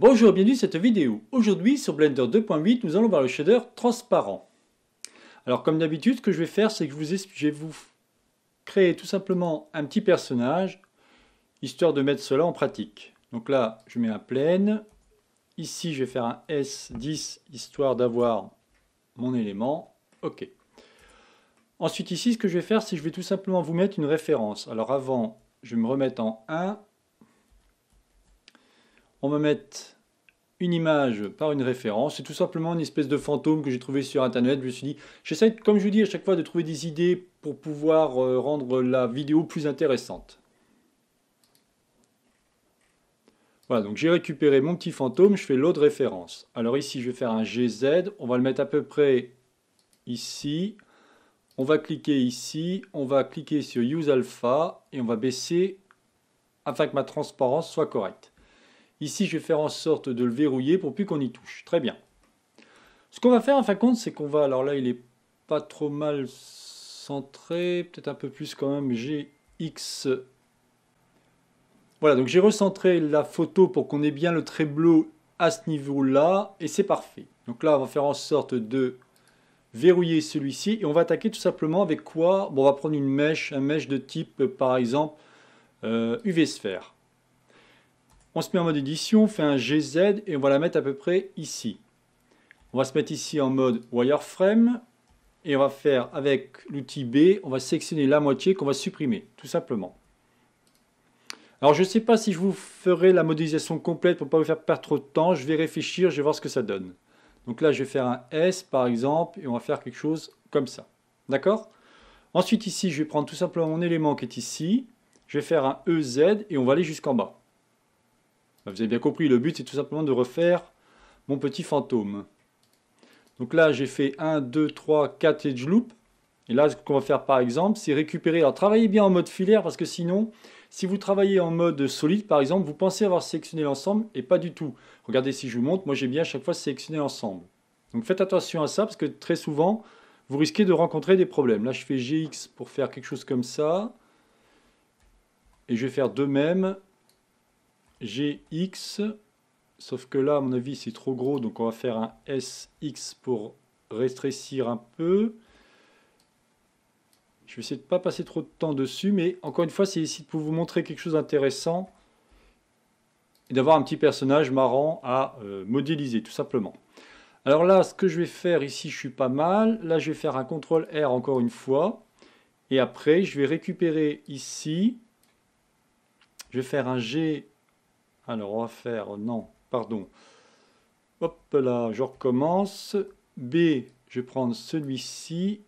Bonjour, bienvenue dans cette vidéo. Aujourd'hui sur Blender 2.8, nous allons voir le shader transparent. Alors comme d'habitude, ce que je vais faire, c'est que je, vais vous créer tout simplement un petit personnage, histoire de mettre cela en pratique. Donc là, je mets un plein. Ici, je vais faire un S10, histoire d'avoir mon élément. OK. Ensuite ici, ce que je vais faire, c'est que je vais tout simplement vous mettre une référence. Alors avant, je vais me remettre en 1 on me mettre une image par une référence. C'est tout simplement une espèce de fantôme que j'ai trouvé sur Internet. Je me suis dit, j'essaie, comme je vous dis à chaque fois, de trouver des idées pour pouvoir euh, rendre la vidéo plus intéressante. Voilà, donc j'ai récupéré mon petit fantôme, je fais l'autre référence. Alors ici, je vais faire un GZ, on va le mettre à peu près ici. On va cliquer ici, on va cliquer sur Use Alpha et on va baisser afin que ma transparence soit correcte. Ici, je vais faire en sorte de le verrouiller pour plus qu'on y touche. Très bien. Ce qu'on va faire, en fin de compte, c'est qu'on va... Alors là, il n'est pas trop mal centré, peut-être un peu plus quand même, X. Voilà, donc j'ai recentré la photo pour qu'on ait bien le bleu à ce niveau-là, et c'est parfait. Donc là, on va faire en sorte de verrouiller celui-ci, et on va attaquer tout simplement avec quoi on va prendre une mèche, un mèche de type, par exemple, UV-sphère. Euh, on se met en mode édition, on fait un GZ et on va la mettre à peu près ici. On va se mettre ici en mode wireframe et on va faire avec l'outil B, on va sectionner la moitié qu'on va supprimer, tout simplement. Alors je ne sais pas si je vous ferai la modélisation complète pour ne pas vous faire perdre trop de temps, je vais réfléchir, je vais voir ce que ça donne. Donc là je vais faire un S par exemple et on va faire quelque chose comme ça. D'accord Ensuite ici je vais prendre tout simplement mon élément qui est ici, je vais faire un EZ et on va aller jusqu'en bas. Bah, vous avez bien compris, le but c'est tout simplement de refaire mon petit fantôme. Donc là, j'ai fait 1, 2, 3, 4 edge loop. Et là, ce qu'on va faire par exemple, c'est récupérer. Alors travaillez bien en mode filaire parce que sinon, si vous travaillez en mode solide par exemple, vous pensez avoir sélectionné l'ensemble et pas du tout. Regardez si je vous montre, moi j'ai bien à chaque fois sélectionné l'ensemble. Donc faites attention à ça parce que très souvent, vous risquez de rencontrer des problèmes. Là, je fais GX pour faire quelque chose comme ça. Et je vais faire de même gx, sauf que là, à mon avis, c'est trop gros, donc on va faire un sx pour rétrécir un peu. Je vais essayer de ne pas passer trop de temps dessus, mais encore une fois, c'est ici pour vous montrer quelque chose d'intéressant et d'avoir un petit personnage marrant à euh, modéliser, tout simplement. Alors là, ce que je vais faire ici, je suis pas mal. Là, je vais faire un CTRL R encore une fois. Et après, je vais récupérer ici. Je vais faire un G alors, on va faire, non, pardon. Hop là, je recommence. B, je vais prendre celui-ci.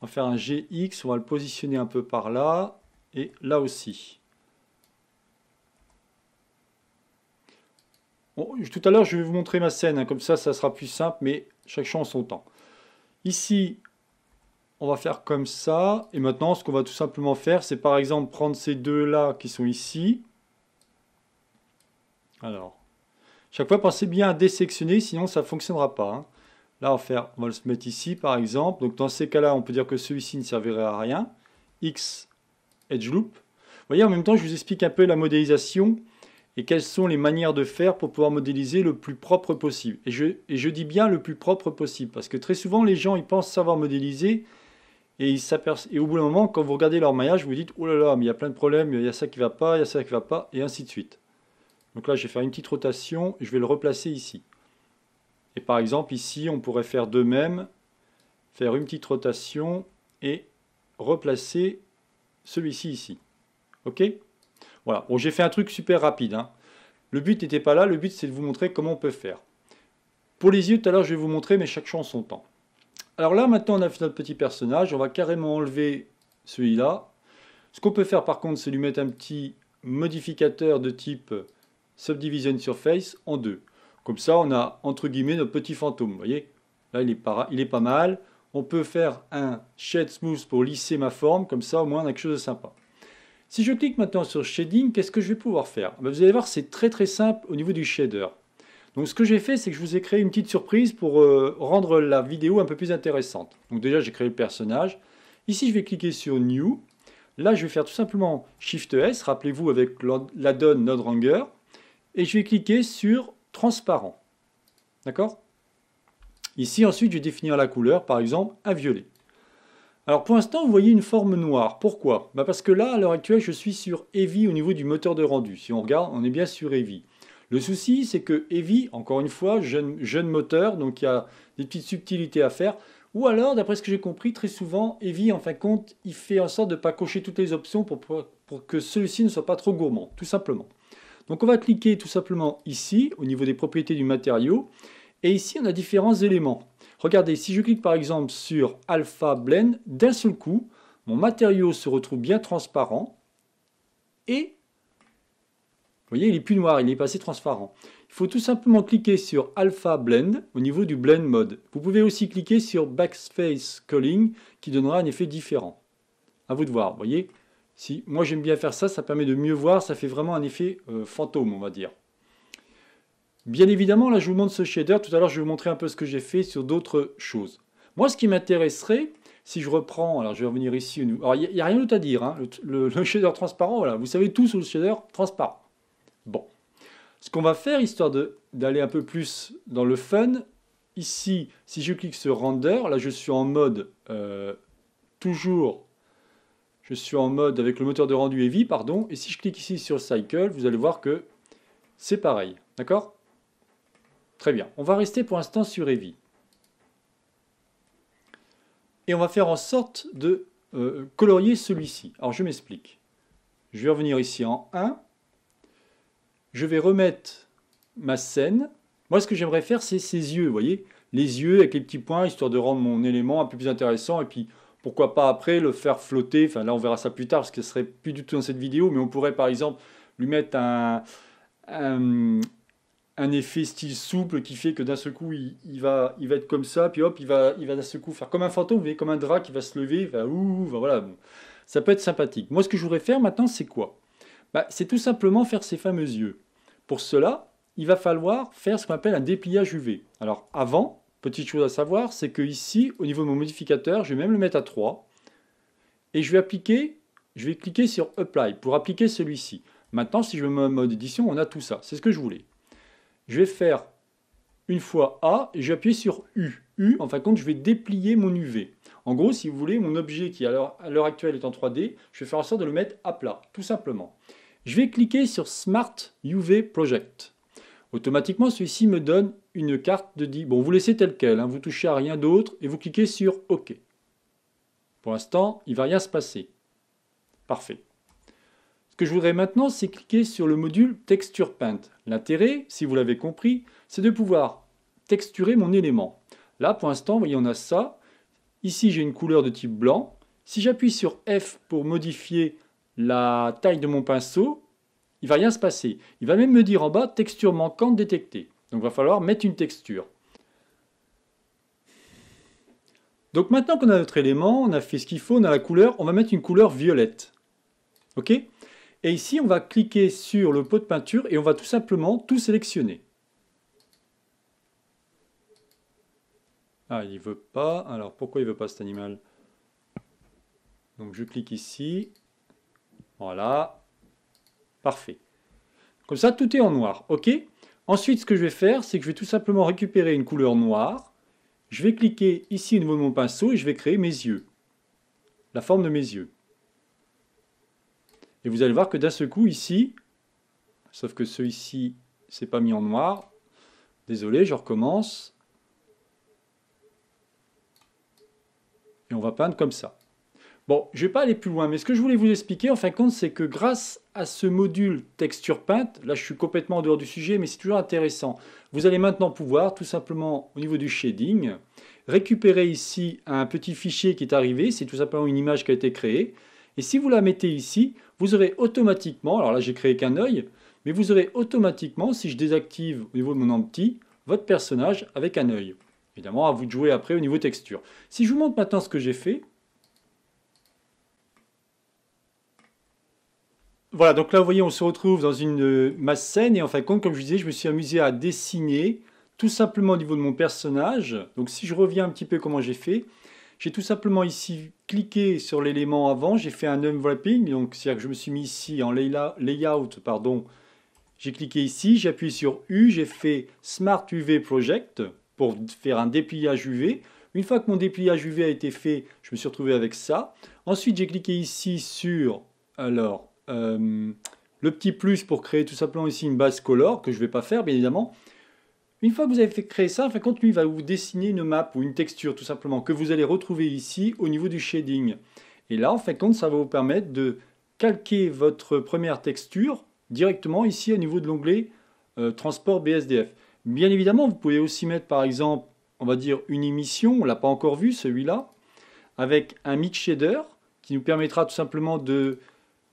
On va faire un GX, on va le positionner un peu par là. Et là aussi. tout à l'heure, je vais vous montrer ma scène. Hein, comme ça, ça sera plus simple, mais chaque champ en son temps. Ici, on va faire comme ça. Et maintenant, ce qu'on va tout simplement faire, c'est par exemple prendre ces deux-là qui sont ici. Alors, chaque fois, pensez bien à désectionner, sinon ça ne fonctionnera pas. Hein. Là, on va, le mettre ici, par exemple. Donc, dans ces cas-là, on peut dire que celui-ci ne servirait à rien. X, edge loop. Vous voyez, en même temps, je vous explique un peu la modélisation et quelles sont les manières de faire pour pouvoir modéliser le plus propre possible. Et je, dis bien le plus propre possible, parce que très souvent, les gens, ils pensent savoir modéliser, et, ils et au bout d'un moment, quand vous regardez leur maillage, vous, vous dites, oh là là, mais il y a plein de problèmes, il y a ça qui ne va pas, il y a ça qui ne va pas, et ainsi de suite. Donc là, je vais faire une petite rotation, et je vais le replacer ici. Et par exemple, ici, on pourrait faire de même, faire une petite rotation et replacer celui-ci ici. OK Voilà, bon, j'ai fait un truc super rapide. Hein. Le but n'était pas là, le but c'est de vous montrer comment on peut faire. Pour les yeux, tout à l'heure, je vais vous montrer, mais chaque chose son temps. Alors là, maintenant, on a fait notre petit personnage. On va carrément enlever celui-là. Ce qu'on peut faire, par contre, c'est lui mettre un petit modificateur de type subdivision surface en deux. Comme ça, on a entre guillemets notre petit fantôme. Vous voyez, là il est, pas, il est pas mal. On peut faire un shade smooth pour lisser ma forme, comme ça au moins on a quelque chose de sympa. Si je clique maintenant sur shading, qu'est-ce que je vais pouvoir faire ah ben, Vous allez voir, c'est très très simple au niveau du shader. Donc ce que j'ai fait, c'est que je vous ai créé une petite surprise pour euh, rendre la vidéo un peu plus intéressante. Donc déjà, j'ai créé le personnage. Ici, je vais cliquer sur New. Là, je vais faire tout simplement Shift S. Rappelez-vous avec l'addon Ranger et je vais cliquer sur transparent. D'accord Ici, ensuite, je vais définir la couleur, par exemple, à violet. Alors pour l'instant, vous voyez une forme noire. Pourquoi bah Parce que là, à l'heure actuelle, je suis sur heavy au niveau du moteur de rendu. Si on regarde, on est bien sur heavy. Le souci, c'est que heavy, encore une fois, jeune, moteur, donc il y a des petites subtilités à faire. Ou alors, d'après ce que j'ai compris, très souvent, heavy, en fin de compte, il fait en sorte de ne pas cocher toutes les options pour que celui-ci ne soit pas trop gourmand, tout simplement. Donc on va cliquer tout simplement ici, au niveau des propriétés du matériau, et ici on a différents éléments. Regardez, si je clique par exemple sur Alpha Blend, d'un seul coup, mon matériau se retrouve bien transparent, et vous voyez, il n'est plus noir, il est passé transparent. Il faut tout simplement cliquer sur Alpha Blend au niveau du Blend Mode. Vous pouvez aussi cliquer sur Backspace Calling qui donnera un effet différent. À vous de voir, vous voyez si, moi j'aime bien faire ça, ça permet de mieux voir, ça fait vraiment un effet euh, fantôme, on va dire. Bien évidemment, là je vous montre ce shader, tout à l'heure je vais vous montrer un peu ce que j'ai fait sur d'autres choses. Moi ce qui m'intéresserait, si je reprends, alors je vais revenir ici, alors il n'y a, rien d'autre à dire, hein. le, shader transparent, voilà, vous savez tout sur le shader transparent. Bon, ce qu'on va faire, histoire d'aller un peu plus dans le fun, ici, si je clique sur Render, là je suis en mode euh, toujours je suis en mode avec le moteur de rendu Heavy, pardon, et si je clique ici sur Cycle, vous allez voir que c'est pareil, d'accord Très bien, on va rester pour l'instant sur Heavy. Et on va faire en sorte de euh, colorier celui-ci. Alors je m'explique. Je vais revenir ici en 1. Je vais remettre ma scène. Moi, ce que j'aimerais faire, c'est ses yeux, vous voyez Les yeux avec les petits points, histoire de rendre mon élément un peu plus intéressant, et puis pourquoi pas après le faire flotter, enfin là on verra ça plus tard, parce que ce serait plus du tout dans cette vidéo, mais on pourrait par exemple lui mettre un, un, effet style souple qui fait que d'un seul coup il, va, il va être comme ça, puis hop, il va, il va d'un seul coup faire comme un fantôme, comme un drap qui va se lever, va, voilà, ça peut être sympathique. Moi ce que je voudrais faire maintenant c'est quoi bah, C'est tout simplement faire ses fameux yeux. Pour cela, il va falloir faire ce qu'on appelle un dépliage UV. Alors avant, Petite chose à savoir, c'est que ici, au niveau de mon modificateur, je vais même le mettre à 3. Et je vais appliquer, je vais cliquer sur Apply pour appliquer celui-ci. Maintenant, si je me en mode édition, on a tout ça. C'est ce que je voulais. Je vais faire une fois A et je vais appuyer sur U. U, en fin de compte, je vais déplier mon UV. En gros, si vous voulez, mon objet qui à l'heure actuelle est en 3D, je vais faire en sorte de le mettre à plat, tout simplement. Je vais cliquer sur Smart UV Project. Automatiquement, celui-ci me donne une carte de 10. Bon, vous laissez tel quel, hein, vous touchez à rien d'autre et vous cliquez sur OK. Pour l'instant, il ne va rien se passer. Parfait. Ce que je voudrais maintenant, c'est cliquer sur le module Texture Paint. L'intérêt, si vous l'avez compris, c'est de pouvoir texturer mon élément. Là, pour l'instant, vous voyez, on a ça. Ici, j'ai une couleur de type blanc. Si j'appuie sur F pour modifier la taille de mon pinceau, il va rien se passer. Il va même me dire en bas texture manquante détectée. Donc il va falloir mettre une texture. Donc maintenant qu'on a notre élément, on a fait ce qu'il faut, on a la couleur, on va mettre une couleur violette. OK Et ici, on va cliquer sur le pot de peinture et on va tout simplement tout sélectionner. Ah, il ne veut pas. Alors, pourquoi il ne veut pas cet animal Donc, je clique ici. Voilà. Parfait. Comme ça, tout est en noir, ok Ensuite, ce que je vais faire, c'est que je vais tout simplement récupérer une couleur noire. Je vais cliquer ici au niveau de mon pinceau et je vais créer mes yeux. La forme de mes yeux. Et vous allez voir que d'un seul coup, ici, sauf que celui-ci, c'est pas mis en noir. Désolé, je recommence. Et on va peindre comme ça. Bon, je ne vais pas aller plus loin, mais ce que je voulais vous expliquer, en fin de compte, c'est que grâce à ce module texture peinte, là je suis complètement en dehors du sujet, mais c'est toujours intéressant, vous allez maintenant pouvoir, tout simplement au niveau du shading, récupérer ici un petit fichier qui est arrivé, c'est tout simplement une image qui a été créée, et si vous la mettez ici, vous aurez automatiquement, alors là j'ai créé qu'un œil, mais vous aurez automatiquement, si je désactive au niveau de mon empty, votre personnage avec un œil. Évidemment, à vous de jouer après au niveau texture. Si je vous montre maintenant ce que j'ai fait, Voilà, donc là, vous voyez, on se retrouve dans une euh, masse scène. Et en fin de compte, comme je disais, je me suis amusé à dessiner tout simplement au niveau de mon personnage. Donc si je reviens un petit peu comment j'ai fait, j'ai tout simplement ici cliqué sur l'élément avant, j'ai fait un unwrapping, donc c'est-à-dire que je me suis mis ici en layout, pardon, j'ai cliqué ici, j'ai appuyé sur U, j'ai fait Smart UV Project pour faire un dépliage UV. Une fois que mon dépliage UV a été fait, je me suis retrouvé avec ça. Ensuite, j'ai cliqué ici sur, alors, euh, le petit plus pour créer tout simplement ici une base color, que je ne vais pas faire bien évidemment. Une fois que vous avez fait créer ça, de compte lui va vous dessiner une map ou une texture tout simplement, que vous allez retrouver ici au niveau du shading. Et là, en fin de compte, ça va vous permettre de calquer votre première texture directement ici au niveau de l'onglet euh, Transport BSDF. Bien évidemment, vous pouvez aussi mettre par exemple, on va dire une émission, on l'a pas encore vu celui-là, avec un mix shader qui nous permettra tout simplement de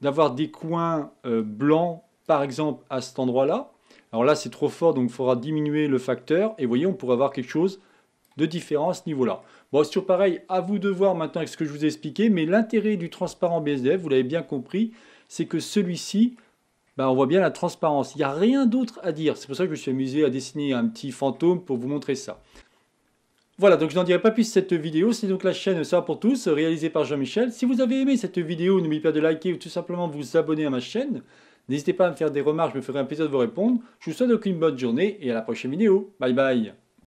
d'avoir des coins euh, blancs, par exemple, à cet endroit-là. Alors là, c'est trop fort, donc il faudra diminuer le facteur. Et vous voyez, on pourrait avoir quelque chose de différent à ce niveau-là. Bon, toujours pareil, à vous de voir maintenant avec ce que je vous ai expliqué, mais l'intérêt du transparent BSDF, vous l'avez bien compris, c'est que celui-ci, ben, on voit bien la transparence. Il n'y a rien d'autre à dire. C'est pour ça que je me suis amusé à dessiner un petit fantôme pour vous montrer ça. Voilà, donc je n'en dirai pas plus cette vidéo, c'est donc la chaîne Ça pour tous, réalisée par Jean-Michel. Si vous avez aimé cette vidéo, n'oubliez pas de liker ou tout simplement vous abonner à ma chaîne. N'hésitez pas à me faire des remarques, je me ferai un plaisir de vous répondre. Je vous souhaite donc une bonne journée et à la prochaine vidéo. Bye bye